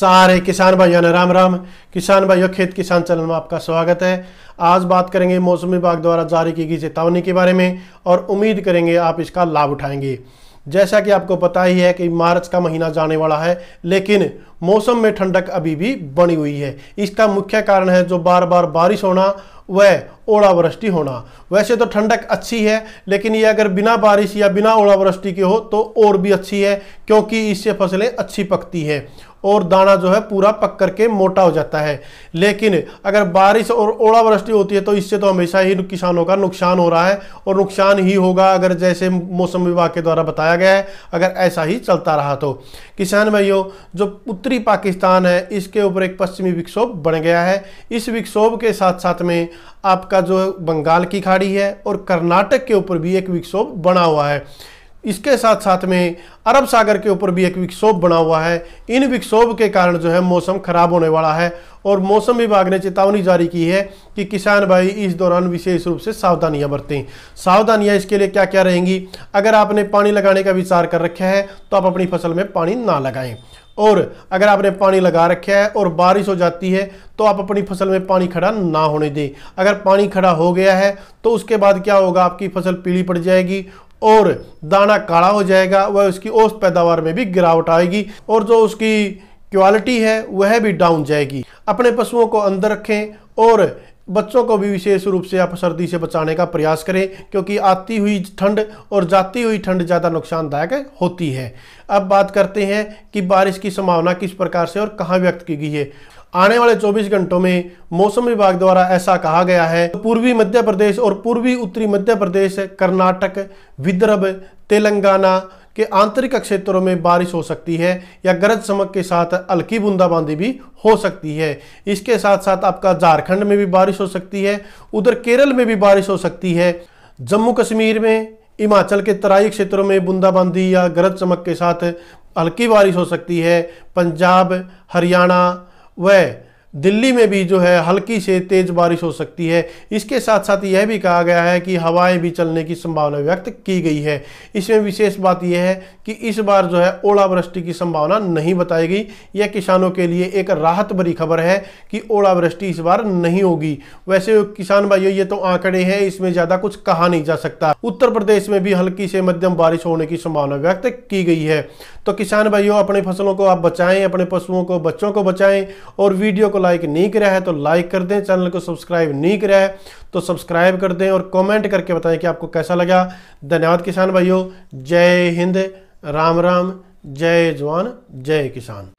सारे किसान भाइयों ने राम राम किसान भाइयों खेत किसान चैनल में आपका स्वागत है आज बात करेंगे मौसम विभाग द्वारा जारी की गई चेतावनी के बारे में और उम्मीद करेंगे आप इसका लाभ उठाएंगे जैसा कि आपको पता ही है कि मार्च का महीना जाने वाला है लेकिन मौसम में ठंडक अभी भी बनी हुई है इसका मुख्य कारण है जो बार बार बारिश होना वह ओलावृष्टि होना वैसे तो ठंडक अच्छी है लेकिन ये अगर बिना बारिश या बिना ओलावृष्टि के हो तो और भी अच्छी है क्योंकि इससे फसलें अच्छी पकती है और दाना जो है पूरा पक करके मोटा हो जाता है लेकिन अगर बारिश और ओलावृष्टि होती है तो इससे तो हमेशा ही किसानों का नुकसान हो रहा है और नुकसान ही होगा अगर जैसे मौसम विभाग के द्वारा बताया गया है अगर ऐसा ही चलता रहा तो किसान भाइयों जो उत्तरी पाकिस्तान है इसके ऊपर एक पश्चिमी विक्षोभ बन गया है इस विक्षोभ के साथ साथ में आपका जो बंगाल की खाड़ी है और कर्नाटक के ऊपर भी एक विक्षोभ बना हुआ है इसके साथ साथ में अरब सागर के ऊपर भी एक विक्षोभ बना हुआ है इन विक्षोभ के कारण जो है मौसम खराब होने वाला है और मौसम विभाग ने चेतावनी जारी की है कि किसान भाई इस दौरान विशेष रूप से सावधानियां बरतें सावधानियां इसके लिए क्या क्या रहेंगी अगर आपने पानी लगाने का विचार कर रखा है तो आप अपनी फसल में पानी ना लगाएं और अगर आपने पानी लगा रखा है और बारिश हो जाती है तो आप अपनी फसल में पानी खड़ा ना होने दें अगर पानी खड़ा हो गया है तो उसके बाद क्या होगा आपकी फसल पीली पड़ जाएगी और दाना काला हो जाएगा वह उसकी औसत पैदावार में भी गिरावट आएगी और जो उसकी क्वालिटी है वह भी डाउन जाएगी अपने पशुओं को अंदर रखें और बच्चों को भी विशेष रूप से आप सर्दी से बचाने का प्रयास करें क्योंकि आती हुई ठंड और जाती हुई ठंड ज़्यादा नुकसानदायक होती है अब बात करते हैं कि बारिश की संभावना किस प्रकार से और कहाँ व्यक्त की गई है आने वाले 24 घंटों में मौसम विभाग द्वारा ऐसा कहा गया है पूर्वी मध्य प्रदेश और पूर्वी उत्तरी मध्य प्रदेश कर्नाटक विदर्भ तेलंगाना कि आंतरिक क्षेत्रों में बारिश हो सकती है या गरज चमक के साथ हल्की बूंदाबांदी भी हो सकती है इसके साथ साथ आपका झारखंड में भी बारिश हो सकती है उधर केरल में भी बारिश हो सकती है जम्मू कश्मीर में हिमाचल के तराई क्षेत्रों में बूंदाबांदी या गरज चमक के साथ हल्की बारिश हो सकती है पंजाब हरियाणा व दिल्ली में भी जो है हल्की से तेज बारिश हो सकती है इसके साथ साथ यह भी कहा गया है कि हवाएं भी चलने की संभावना व्यक्त की गई है इसमें विशेष बात यह है कि इस बार जो है ओलावृष्टि की संभावना नहीं बताई गई यह किसानों के लिए एक राहत भरी खबर है कि ओलावृष्टि इस बार नहीं होगी वैसे किसान भाइयों ये तो आंकड़े हैं इसमें ज़्यादा कुछ कहा नहीं जा सकता उत्तर प्रदेश में भी हल्की से मध्यम बारिश होने की संभावना व्यक्त की गई है तो किसान भाइयों अपने फसलों को आप बचाएं अपने पशुओं को बच्चों को बचाएं और वीडियो को लाइक नहीं करा है तो लाइक कर दें चैनल को सब्सक्राइब नहीं करा है तो सब्सक्राइब कर दें और कमेंट करके बताएं कि आपको कैसा लगा धन्यवाद किसान भाइयों जय हिंद राम राम जय जवान जय किसान